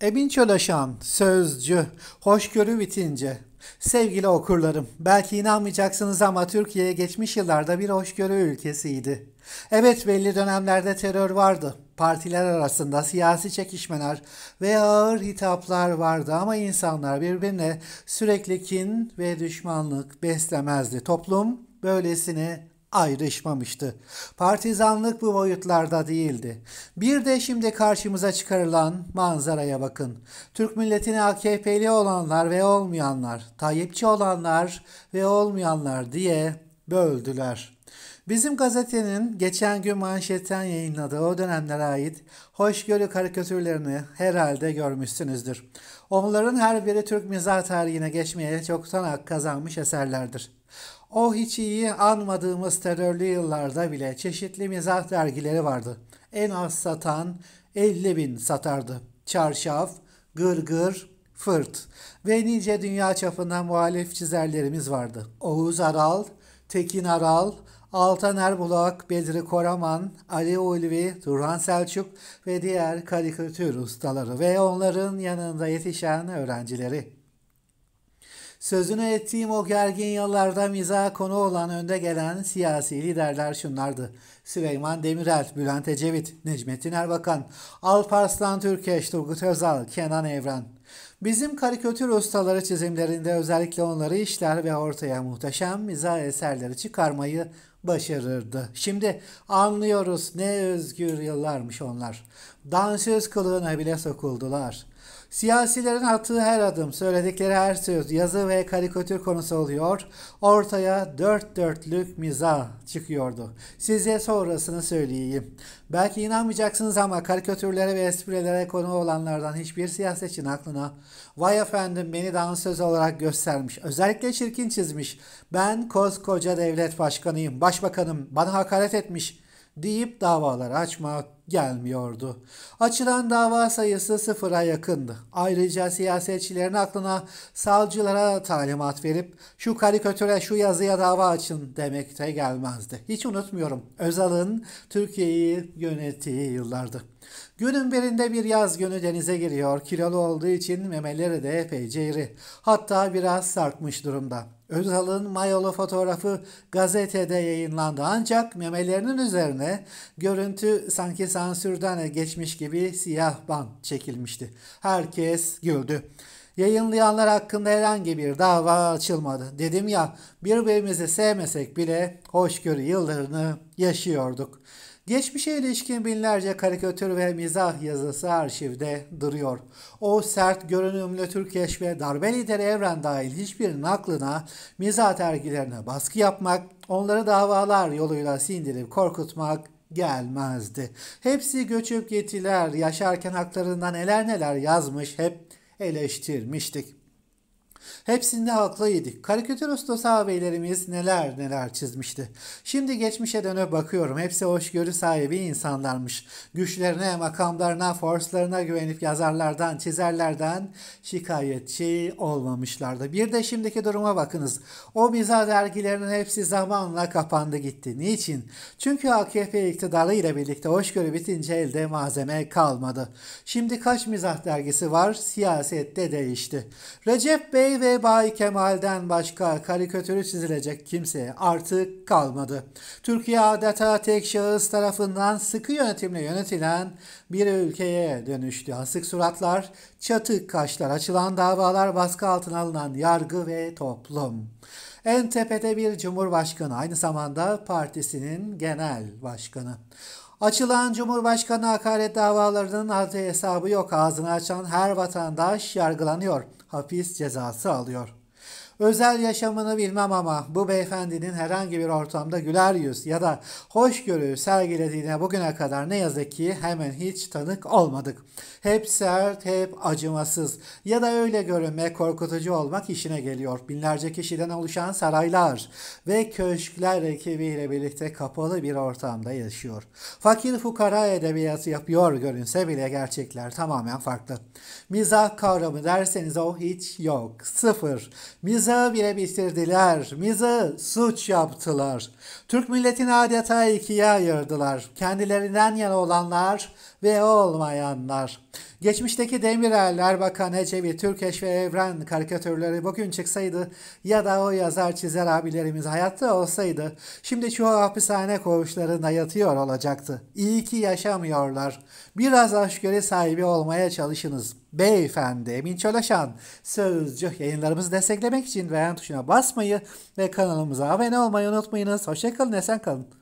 Emin Çöleşan, sözcü, hoşgörü bitince. Sevgili okurlarım, belki inanmayacaksınız ama Türkiye geçmiş yıllarda bir hoşgörü ülkesiydi. Evet belli dönemlerde terör vardı. Partiler arasında siyasi çekişmeler ve ağır hitaplar vardı ama insanlar birbirine sürekli kin ve düşmanlık beslemezdi. Toplum böylesini ayrışmamıştı. Partizanlık bu boyutlarda değildi. Bir de şimdi karşımıza çıkarılan manzaraya bakın. Türk milletini AKP'li olanlar ve olmayanlar, Tayyipçi olanlar ve olmayanlar diye böldüler.'' Bizim gazetenin geçen gün manşetten yayınladığı o dönemlere ait hoşgörü karikatürlerini herhalde görmüşsünüzdür. Onların her biri Türk mizah tarihine geçmeye çoktan hak kazanmış eserlerdir. O hiç iyi anmadığımız terörlü yıllarda bile çeşitli mizah dergileri vardı. En az satan 50 bin satardı. Çarşaf, gırgır, gır, fırt ve nice dünya çapında muhalif çizerlerimiz vardı. Oğuz Aral, Tekin Aral, Altan Erbulak, Bedri Koraman, Ali Ulvi, Turhan Selçuk ve diğer karikatür ustaları ve onların yanında yetişen öğrencileri. Sözünü ettiğim o gergin yıllarda miza konu olan önde gelen siyasi liderler şunlardı. Süleyman Demirel, Bülent Ecevit, Necmettin Erbakan, Alparslan Türkeş, Turgut Özal, Kenan Evren. Bizim karikatür ustaları çizimlerinde özellikle onları işler ve ortaya muhteşem miza eserleri çıkarmayı başarırdı. Şimdi anlıyoruz ne özgür yıllarmış onlar. Dansöz kılığına bile sokuldular. Siyasilerin attığı her adım, söyledikleri her söz yazı ve karikatür konusu oluyor. Ortaya dört dörtlük miza çıkıyordu. Size sonrasını söyleyeyim. Belki inanmayacaksınız ama karikatürlere ve esprilere konu olanlardan hiçbir siyasetçinin aklına vay efendim beni dansöz olarak göstermiş. Özellikle çirkin çizmiş. Ben koskoca devlet başkanıyım, başbakanım bana hakaret etmiş.'' deyip davalar açma gelmiyordu. Açılan dava sayısı sıfıra yakındı. Ayrıca siyasetçilerin aklına savcılara talimat verip şu karikatüre şu yazıya dava açın demekte de gelmezdi. Hiç unutmuyorum Özal'ın Türkiye'yi yönettiği yıllardı. Günün birinde bir yaz günü denize giriyor. Kilolu olduğu için memeleri de epeyce iri. Hatta biraz sarkmış durumda. Özal'ın mayolu fotoğrafı gazetede yayınlandı ancak memelerinin üzerine görüntü sanki sansürden geçmiş gibi siyah bant çekilmişti. Herkes güldü. Yayınlayanlar hakkında herhangi bir dava açılmadı. Dedim ya birbirimizi sevmesek bile hoşgörü yıllarını yaşıyorduk. Geçmişe ilişkin binlerce karikatür ve mizah yazısı arşivde duruyor. O sert görünümlü Türkeş ve darbe lideri Evren dahil hiçbirinin aklına mizah tergilerine baskı yapmak, onları davalar yoluyla sindirip korkutmak gelmezdi. Hepsi göçüp getiler, yaşarken haklarından neler neler yazmış, hep eleştirmiştik. Hepsinde halkla yedik. Karikatür ustası ağabeylerimiz neler neler çizmişti. Şimdi geçmişe dönüp bakıyorum. Hepsi hoşgörü sahibi insanlarmış. Güçlerine, makamlarına, forslarına güvenip yazarlardan, çizerlerden şikayetçi olmamışlardı. Bir de şimdiki duruma bakınız. O biza dergilerinin hepsi zamanla kapandı gitti. Niçin? Çünkü AKP iktidarı ile birlikte hoşgörü bitince elde malzeme kalmadı. Şimdi kaç mizah dergisi var? Siyasette değişti. Recep Bey ve Bay Kemal'den başka karikatürü çizilecek kimse artık kalmadı. Türkiye adeta tek şahıs tarafından sıkı yönetimle yönetilen bir ülkeye dönüştü. Asık suratlar, çatık kaşlar, açılan davalar, baskı altına alınan yargı ve toplum. En tepede bir cumhurbaşkanı, aynı zamanda partisinin genel başkanı. Açılan Cumhurbaşkanı hakaret davalarının adı hesabı yok. Ağzını açan her vatandaş yargılanıyor. Hapis cezası alıyor. Özel yaşamını bilmem ama bu beyefendinin herhangi bir ortamda güler yüz ya da hoşgörü sergilediğine bugüne kadar ne yazık ki hemen hiç tanık olmadık. Hep sert, hep acımasız ya da öyle görünme korkutucu olmak işine geliyor. Binlerce kişiden oluşan saraylar ve köşkler ekibiyle birlikte kapalı bir ortamda yaşıyor. Fakir fukara edebiyatı yapıyor görünse bile gerçekler tamamen farklı. Mizah kavramı derseniz o hiç yok. Sıfır. Mizah bize bire bitirdiler, bizi suç yaptılar. Türk milletini adeta ikiye ayırdılar. Kendilerinden yana olanlar ve olmayanlar. Geçmişteki Demirel, Erbakan, Ecevi, Türkeş ve Evren karikatürleri bugün çıksaydı ya da o yazar çizer abilerimiz hayatta olsaydı şimdi çoğu hapishane koğuşlarında yatıyor olacaktı. İyi ki yaşamıyorlar. Biraz aşkgörü sahibi olmaya çalışınız. Beyefendi Emin Çolaşan Sözcü yayınlarımızı desteklemek için beğen tuşuna basmayı ve kanalımıza abone olmayı unutmayınız. Hoşçakalın, esen kalın.